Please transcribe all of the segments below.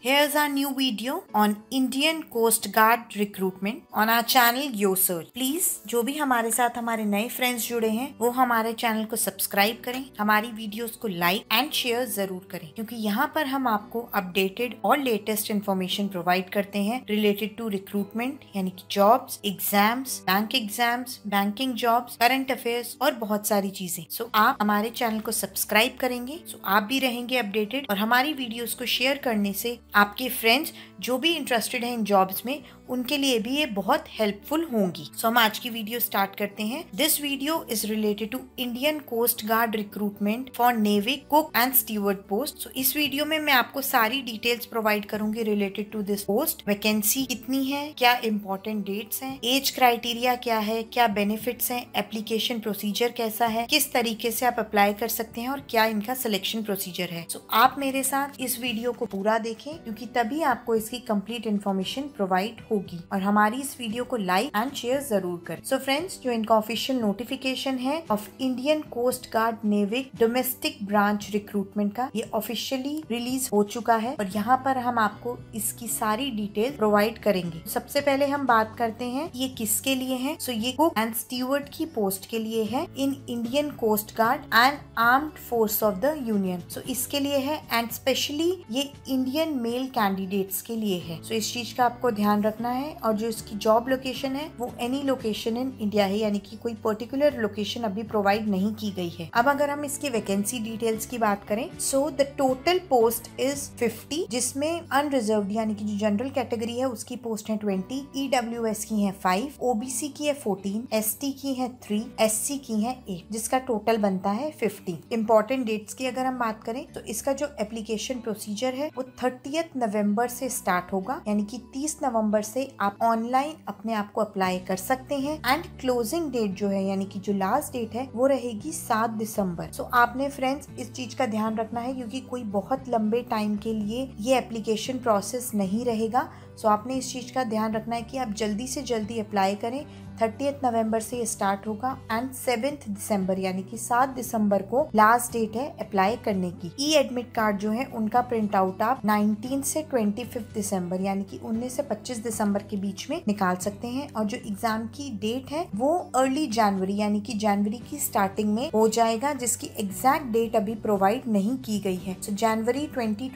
Here's our new video on Indian Coast Guard recruitment on our channel YoSearch. Please जो भी हमारे साथ हमारे नए फ्रेंड्स जुड़े हैं वो हमारे चैनल को सब्सक्राइब करें हमारी वीडियोस को लाइक एंड शेयर जरूर करें क्योंकि यहाँ पर हम आपको अपडेटेड और लेटेस्ट इन्फॉर्मेशन प्रोवाइड करते हैं रिलेटेड टू रिक्रूटमेंट यानी कि jobs exams bank exams banking jobs current affairs और बहुत सारी चीजें सो so, आप हमारे चैनल को सब्सक्राइब करेंगे सो so, आप भी रहेंगे अपडेटेड और हमारी वीडियोज को शेयर करने से आपके फ्रेंड्स जो भी इंटरेस्टेड हैं इन जॉब्स में उनके लिए भी ये बहुत हेल्पफुल होंगी सो so, हम आज की वीडियो स्टार्ट करते हैं this video is related to Indian coast guard recruitment for navy cook and steward post so इस वीडियो में मैं आपको सारी डिटेल्स प्रोवाइड करूंगी related to this post vacancy कितनी है क्या इम्पोर्टेंट डेट्स हैं एज क्राइटेरिया क्या है क्या बेनिफिट्स हैं एप्लीकेशन प्रोसीजर कैसा है किस तरीके से आप अप्लाई कर सकते हैं और क्या इनका सिलेक्शन प्रोसीजर है सो so, आप मेरे साथ इस वीडियो को पूरा देखें क्योंकि तभी आपको इसकी कम्प्लीट इन्फॉर्मेशन प्रोवाइड हो होगी और हमारी इस वीडियो को लाइक एंड शेयर जरूर करें सो so फ्रेंड्स जो इनका ऑफिशियल नोटिफिकेशन है of Indian coast guard Navik domestic branch recruitment का ये ऑफिशियली रिलीज हो चुका है और यहाँ पर हम आपको इसकी सारी डिटेल प्रोवाइड करेंगे सबसे पहले हम बात करते हैं ये किसके लिए है सो so ये कुक एंड स्टीवर्ड की पोस्ट के लिए है in Indian coast guard and armed force of the union so इसके लिए है एंड स्पेशली ये इंडियन मेल कैंडिडेट्स के लिए है सो so इस चीज का आपको ध्यान रखना करना है और जो इसकी जॉब लोकेशन है वो एनी लोकेशन इन इंडिया है यानी कि कोई पर्टिकुलर लोकेशन अभी प्रोवाइड नहीं की गई है अब अगर हम इसकी वैकेंसी डिटेल्स की बात करें so the total post is 50 जिसमें अनरिजर्व यानी कि जो जनरल कैटेगरी है उसकी पोस्ट है ट्वेंटी ईडब्ल्यूएस e की है फाइव ओबीसी की है फोर्टीन एस की है थ्री एस की है एट जिसका टोटल बनता है फिफ्टी इम्पोर्टेंट डेट्स की अगर हम बात करें तो इसका जो एप्लीकेशन प्रोसीजर है वो थर्टीथ नवम्बर से स्टार्ट होगा यानी कि तीस नवम्बर से से आप ऑनलाइन अपने आप को अप्लाई कर सकते हैं एंड क्लोजिंग डेट जो है यानी कि जो लास्ट डेट है वो रहेगी सात दिसंबर सो so, आपने फ्रेंड्स इस चीज का ध्यान रखना है क्योंकि कोई बहुत लंबे टाइम के लिए ये एप्लीकेशन प्रोसेस नहीं रहेगा सो so, आपने इस चीज का ध्यान रखना है कि आप जल्दी से जल्दी अप्लाई करें थर्टी नवंबर से स्टार्ट होगा एंड सेवेंथ दिसंबर यानी कि सात दिसंबर को लास्ट डेट है अप्लाई करने की ई एडमिट कार्ड जो है उनका प्रिंट आउट आप नाइनटीन से ट्वेंटी दिसंबर यानी कि उन्नीस से पच्चीस दिसंबर के बीच में निकाल सकते हैं और जो एग्जाम की डेट है वो अर्ली जनवरी यानी कि जनवरी की स्टार्टिंग में हो जाएगा जिसकी एग्जैक्ट डेट अभी प्रोवाइड नहीं की गई है सो जनवरी ट्वेंटी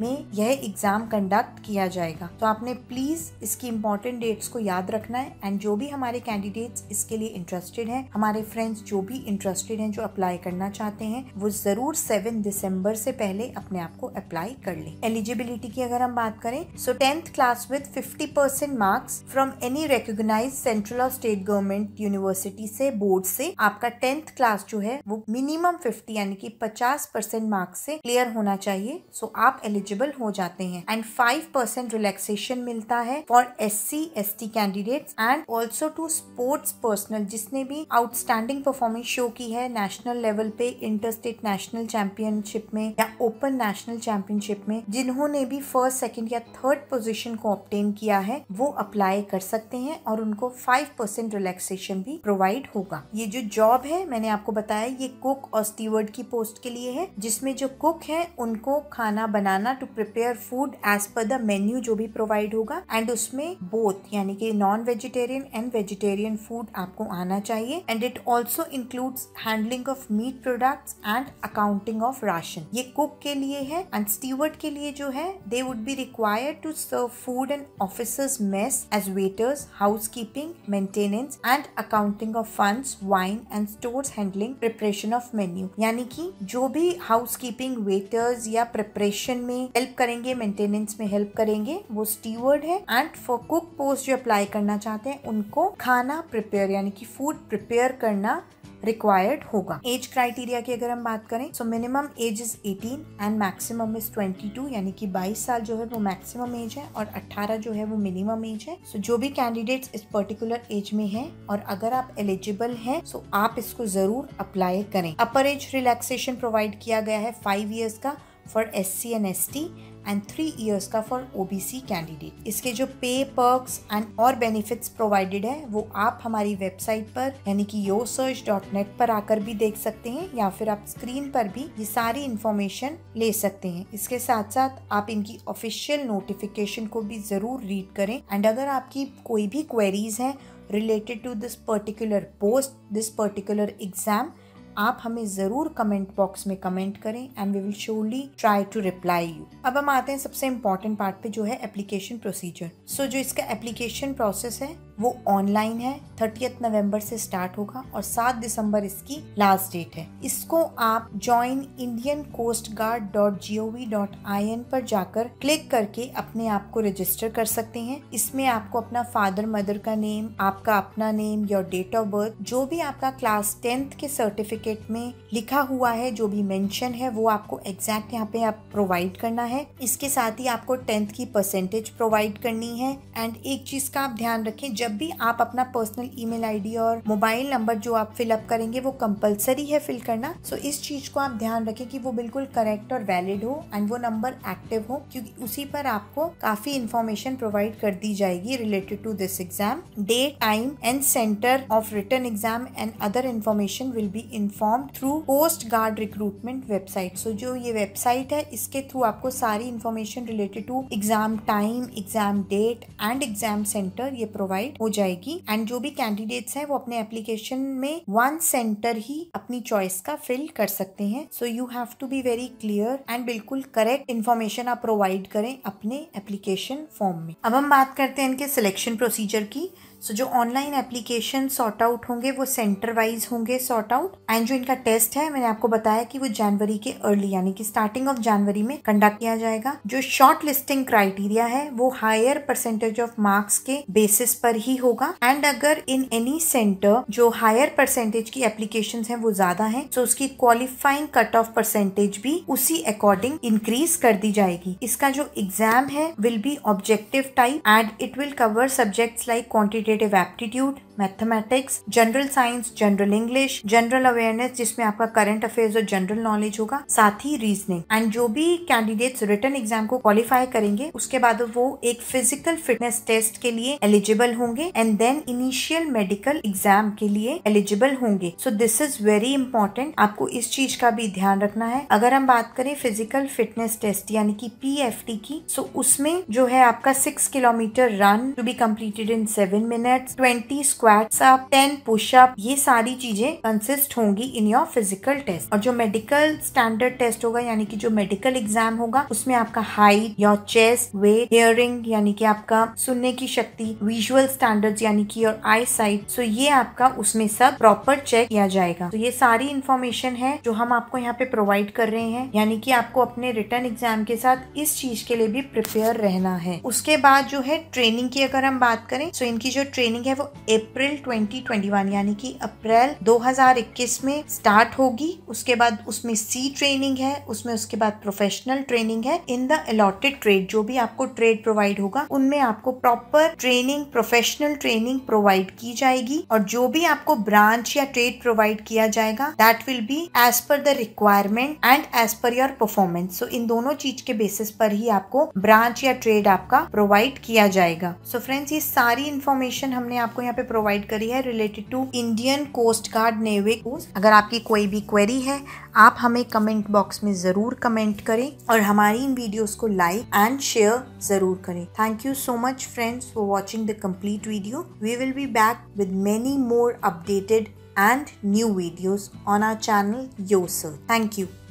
में यह एग्जाम कंडक्ट किया जाएगा तो आपने प्लीज इसकी इम्पोर्टेंट डेट्स को याद रखना है एंड जो भी हमारे हमारे कैंडिडेट्स इसके लिए इंटरेस्टेड हैं हमारे फ्रेंड्स जो भी इंटरेस्टेड हैं जो अप्लाई करना चाहते हैं वो जरूर सेवन दिसंबर से पहले अपने आप को अप्लाई कर लें एलिजिबिलिटी की अगर हम बात करें so tenth class with fifty percent marks from any recognize central और स्टेट गवर्नमेंट यूनिवर्सिटी से बोर्ड से आपका टेंथ क्लास जो है वो मिनिमम फिफ्टी यानी कि पचास परसेंट मार्क्स से क्लियर होना चाहिए सो so, आप एलिजिबल हो जाते हैं एंड फाइव परसेंट रिलैक्सेशन मिलता है for S C S T candidate and also to sports personal जिसने भी आउटस्टैंडिंग परफॉर्मेंस शो की है नेशनल लेवल पे इंटर स्टेट नेशनल चैंपियनशिप में या ओपन नेशनल चैंपियनशिप में जिन्होंने भी फर्स्ट सेकेंड या थर्ड पोजिशन को ऑप्टेन किया है वो अप्लाई कर सकते हैं और उनको फाइव परसेंट रिलैक्सेशन भी प्रोवाइड होगा ये जो जॉब है मैंने आपको बताया ये कुक और स्टीवर्ड की पोस्ट के लिए है जिसमें जो कुक है उनको खाना बनाना to prepare food as per the menu जो भी प्रोवाइड होगा एंड उसमें बोथ यानी कि non vegetarian and veg vegetarian food आपको आना चाहिए and it also includes handling of meat products and accounting of ration ये कुक के लिए है एंड स्टीवर्ड के लिए जो है they would be required to serve food and officers mess as waiters house keeping maintenance and accounting of fund wine and stores handling preparation of menu यानी कि जो भी हाउस कीपिंग वेटर्स या preparation में हेल्प करेंगे maintenance में help करेंगे वो स्टीवर्ड है एंड फॉर कुक पोस्ट जो अप्लाई करना चाहते हैं उनको खाना प्रिपेयर यानी कि फूड प्रिपेयर करना रिक्वायर्ड होगा एज क्राइटेरिया की अगर हम बात करें so minimum age is 18 and maximum is 22 यानी कि 22 साल जो है वो मैक्सिमम एज है और 18 जो है वो मिनिमम एज है सो so, जो भी कैंडिडेट्स इस पर्टिकुलर एज में हैं और अगर आप एलिजिबल हैं सो so आप इसको जरूर अप्लाई करें अपर एज रिलैक्सेशन प्रोवाइड किया गया है फाइव ईयर्स का for S C and S T and three years का for O B C candidate इसके जो पे पर्क एंड और बेनिफिट्स प्रोवाइडेड है वो आप हमारी वेबसाइट पर यानी कि यो सर्च डॉट नेट पर आकर भी देख सकते हैं या फिर आप स्क्रीन पर भी ये सारी इंफॉर्मेशन ले सकते हैं इसके साथ साथ आप इनकी ऑफिशियल नोटिफिकेशन को भी ज़रूर रीड करें एंड अगर आपकी कोई भी क्वेरीज हैं related to this particular post this particular exam आप हमें ज़रूर कमेंट बॉक्स में कमेंट करें and we will surely try to reply you अब हम आते हैं सबसे इम्पोर्टेंट पार्ट पे जो है एप्लीकेशन प्रोसीजर सो जो इसका एप्लीकेशन प्रोसेस है वो ऑनलाइन है थर्टियथ नवंबर से स्टार्ट होगा और सात दिसंबर इसकी लास्ट डेट है इसको आप join Indian coast guard dot G O V dot I N पर जाकर क्लिक करके अपने आप को रजिस्टर कर सकते हैं इसमें आपको अपना फादर मदर का नेम आपका अपना name your date of birth जो भी आपका क्लास टेंथ के सर्टिफिकेट में लिखा हुआ है जो भी मेंशन है वो आपको एग्जैक्ट यहाँ पे आप प्रोवाइड करना है इसके साथ ही आपको टेंथ की परसेंटेज प्रोवाइड करनी है एंड एक चीज का आप ध्यान रखें जब जब भी आप अपना पर्सनल ईमेल आईडी और मोबाइल नंबर जो आप फिलअप करेंगे वो कंपलसरी है फिल करना सो so इस चीज को आप ध्यान रखें कि वो बिल्कुल करेक्ट और वैलिड हो एंड वो नंबर एक्टिव हो क्योंकि उसी पर आपको काफी इन्फॉर्मेशन प्रोवाइड कर दी जाएगी related to this exam date time and centre of written exam and other information will be inform through post guard recruitment website so जो ये वेबसाइट है इसके थ्रू आपको सारी information related to exam time exam date and exam centre ये provide हो जाएगी and जो भी कैंडिडेट्स हैं वो अपने एप्लीकेशन में वन सेंटर ही अपनी चॉइस का फिल कर सकते हैं so you have to be very clear and बिल्कुल करेक्ट इन्फॉर्मेशन आप प्रोवाइड करें अपने एप्लीकेशन फॉर्म में अब हम बात करते हैं इनके सिलेक्शन प्रोसीजर की सो so, जो ऑनलाइन एप्लीकेशन सॉर्ट आउट होंगे वो सेंटर वाइज होंगे सॉर्ट आउट एंड जो इनका टेस्ट है मैंने आपको बताया कि वो जनवरी के अर्ली यानी कि स्टार्टिंग ऑफ जनवरी में कंडक्ट किया जाएगा जो शॉर्ट लिस्टिंग क्राइटेरिया है वो हायर परसेंटेज ऑफ मार्क्स के बेसिस पर ही होगा एंड अगर इन एनी सेंटर जो हायर परसेंटेज की एप्लीकेशन है वो ज्यादा है तो so उसकी क्वालिफाइंग कट ऑफ परसेंटेज भी उसी अकॉर्डिंग इंक्रीज कर दी जाएगी इसका जो एग्जाम है will be objective type and it will cover subject like quantity competitive aptitude mathematics general science general English general awareness जिसमें आपका करंट अफेयर्स और जनरल नॉलेज होगा साथ ही रीजनिंग एंड जो भी कैंडिडेट्स रिटर्न एग्जाम को क्वालिफाई करेंगे उसके बाद वो एक फिजिकल फिटनेस टेस्ट के लिए एलिजिबल होंगे and then initial medical exam के लिए एलिजिबल होंगे so this is very important आपको इस चीज का भी ध्यान रखना है अगर हम बात करें फिजिकल फिटनेस टेस्ट यानी कि पी की सो so उसमें जो है आपका six kilometre run to be completed in seven minutes twenty squats up ten push up ये सारी चीजें कंसिस्ट होंगी इन योर फिजिकल टेस्ट और जो मेडिकल स्टैंडर्ड टेस्ट होगा यानी कि जो मेडिकल एग्जाम होगा उसमें आपका height your chest weight hearing यानी कि आपका सुनने की शक्ति विजुअल स्टैंडर्ड यानी कि योर आई साइट सो ये आपका उसमें सब प्रॉपर चेक किया जाएगा तो ये सारी इन्फॉर्मेशन है जो हम आपको यहाँ पे प्रोवाइड कर रहे हैं यानी कि आपको अपने रिटर्न एग्जाम के साथ इस चीज के लिए भी प्रिपेयर रहना है उसके बाद जो है ट्रेनिंग की अगर हम बात करें तो इनकी जो ट्रेनिंग है वो अप्रैल 2021 यानी कि अप्रैल 2021 में स्टार्ट होगी उसके बाद उसमें सी ट्रेनिंग है उसमें उसके बाद प्रोफेशनल ट्रेनिंग है इन द अलॉटेड ट्रेड जो भी आपको ट्रेड प्रोवाइड होगा उनमें आपको proper training professional training provide की जाएगी और जो भी आपको ब्रांच या ट्रेड प्रोवाइड किया जाएगा that will be as per the requirement and as per your performance so इन दोनों चीज के बेसिस पर ही आपको ब्रांच या ट्रेड आपका प्रोवाइड किया जाएगा सो so फ्रेंड्स ये सारी इन्फॉर्मेशन इन्फॉर्मेशन हमने आपको यहाँ पे प्रोवाइड करी है related to Indian coast guard Navik अगर आपकी कोई भी क्वेरी है आप हमें कमेंट बॉक्स में ज़रूर कमेंट करें और हमारी इन वीडियोस को लाइक एंड शेयर ज़रूर करें thank you so much friends for watching the complete video we will be back with many more updated and new videos on our channel channel sir thank you